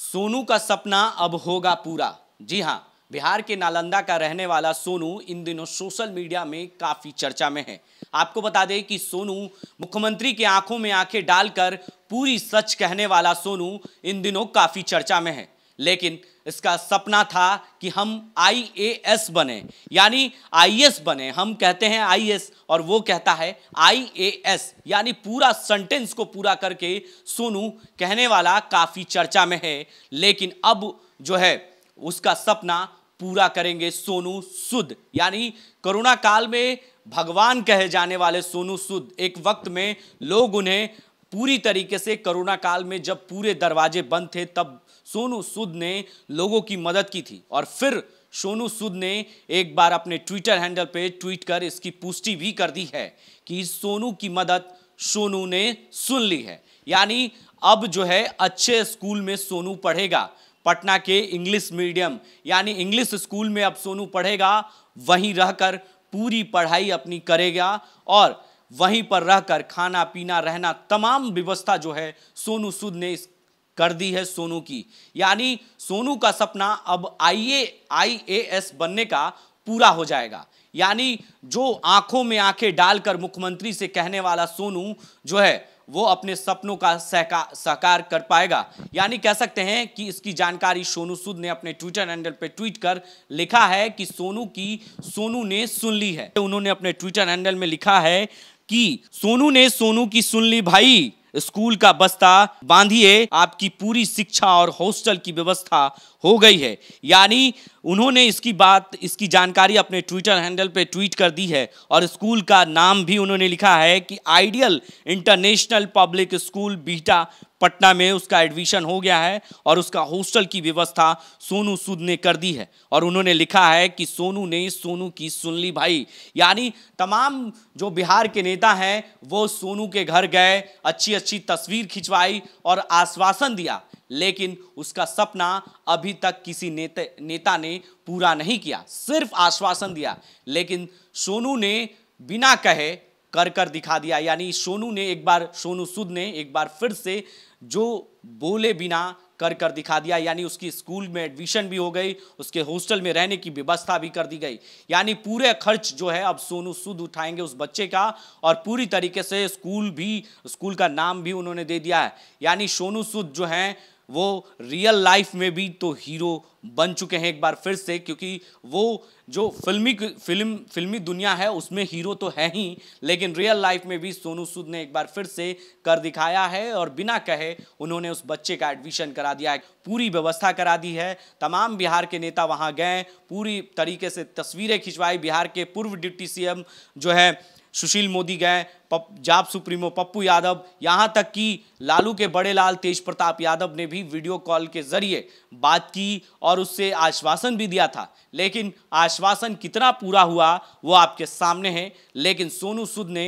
सोनू का सपना अब होगा पूरा जी हाँ बिहार के नालंदा का रहने वाला सोनू इन दिनों सोशल मीडिया में काफ़ी चर्चा में है आपको बता दें कि सोनू मुख्यमंत्री के आंखों में आंखें डालकर पूरी सच कहने वाला सोनू इन दिनों काफ़ी चर्चा में है लेकिन इसका सपना था कि हम आईएएस बने यानी आईएएस बने हम कहते हैं आईएएस और वो कहता है आईएएस यानी पूरा सेंटेंस को पूरा करके सोनू कहने वाला काफ़ी चर्चा में है लेकिन अब जो है उसका सपना पूरा करेंगे सोनू सुद यानी कोरोना काल में भगवान कहे जाने वाले सोनू सुद एक वक्त में लोग उन्हें पूरी तरीके से कोरोना काल में जब पूरे दरवाजे बंद थे तब सोनू सूद ने लोगों की मदद की थी और फिर सोनू सूद ने एक बार अपने ट्विटर हैंडल पे ट्वीट कर इसकी पुष्टि भी कर दी है कि सोनू की मदद सोनू ने सुन ली है यानी अब जो है अच्छे स्कूल में सोनू पढ़ेगा पटना के इंग्लिश मीडियम यानी इंग्लिश स्कूल में अब सोनू पढ़ेगा वहीं रहकर पूरी पढ़ाई अपनी करेगा और वहीं पर रहकर खाना पीना रहना तमाम व्यवस्था जो है सोनू सूद ने इस कर दी है सोनू की यानी सोनू का सपना अब आई एस बनने का पूरा हो जाएगा यानी जो आंखों में आंखें डालकर मुख्यमंत्री से कहने वाला सोनू जो है वो अपने सपनों का साकार कर पाएगा यानी कह सकते हैं कि इसकी जानकारी सोनू सूद ने अपने ट्विटर हैंडल पर ट्वीट कर लिखा है कि सोनू की सोनू ने सुन ली है उन्होंने अपने ट्विटर हैंडल में लिखा है कि सोनू ने सोनू की सुन ली भाई स्कूल का बस्ता बांधिए आपकी पूरी शिक्षा और हॉस्टल की व्यवस्था हो गई है यानी उन्होंने इसकी बात इसकी जानकारी अपने ट्विटर हैंडल पे ट्वीट कर दी है और स्कूल का नाम भी उन्होंने लिखा है कि आइडियल इंटरनेशनल पब्लिक स्कूल बीटा पटना में उसका एडमिशन हो गया है और उसका हॉस्टल की व्यवस्था सोनू सूद ने कर दी है और उन्होंने लिखा है कि सोनू ने सोनू की सुन ली भाई यानी तमाम जो बिहार के नेता हैं वो सोनू के घर गए अच्छी अच्छी तस्वीर खिंचवाई और आश्वासन दिया लेकिन उसका सपना अभी तक किसी नेता नेता ने पूरा नहीं किया सिर्फ आश्वासन दिया लेकिन सोनू ने बिना कहे कर कर दिखा दिया यानी सोनू ने एक बार सोनू सूद ने एक बार फिर से जो बोले बिना कर कर दिखा दिया यानी उसकी स्कूल में एडमिशन भी हो गई उसके हॉस्टल में रहने की व्यवस्था भी कर दी गई यानी पूरे खर्च जो है अब सोनू सूद उठाएंगे उस बच्चे का और पूरी तरीके से स्कूल भी स्कूल का नाम भी उन्होंने दे दिया है यानी सोनू सूद जो हैं वो रियल लाइफ में भी तो हीरो बन चुके हैं एक बार फिर से क्योंकि वो जो फिल्मी फिल्म फिल्मी दुनिया है उसमें हीरो तो है ही लेकिन रियल लाइफ में भी सोनू सूद ने एक बार फिर से कर दिखाया है और बिना कहे उन्होंने उस बच्चे का एडमिशन करा दिया है पूरी व्यवस्था करा दी है तमाम बिहार के नेता वहाँ गए पूरी तरीके से तस्वीरें खिंचवाई बिहार के पूर्व डिप्टी सी जो है सुशील मोदी गए पप जाप सुप्रीमो पप्पू यादव यहाँ तक कि लालू के बड़े लाल तेज प्रताप यादव ने भी वीडियो कॉल के जरिए बात की और उससे आश्वासन भी दिया था लेकिन आश्वासन कितना पूरा हुआ वो आपके सामने है लेकिन सोनू सूद ने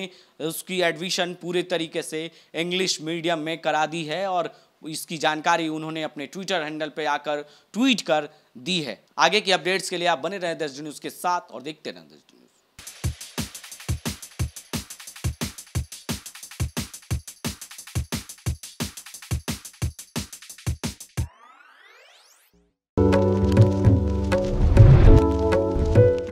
उसकी एडमिशन पूरे तरीके से इंग्लिश मीडियम में करा दी है और इसकी जानकारी उन्होंने अपने ट्विटर हैंडल पर आकर ट्वीट कर दी है आगे की अपडेट्स के लिए आप बने रहें दस न्यूज़ के साथ और देखते रहें दस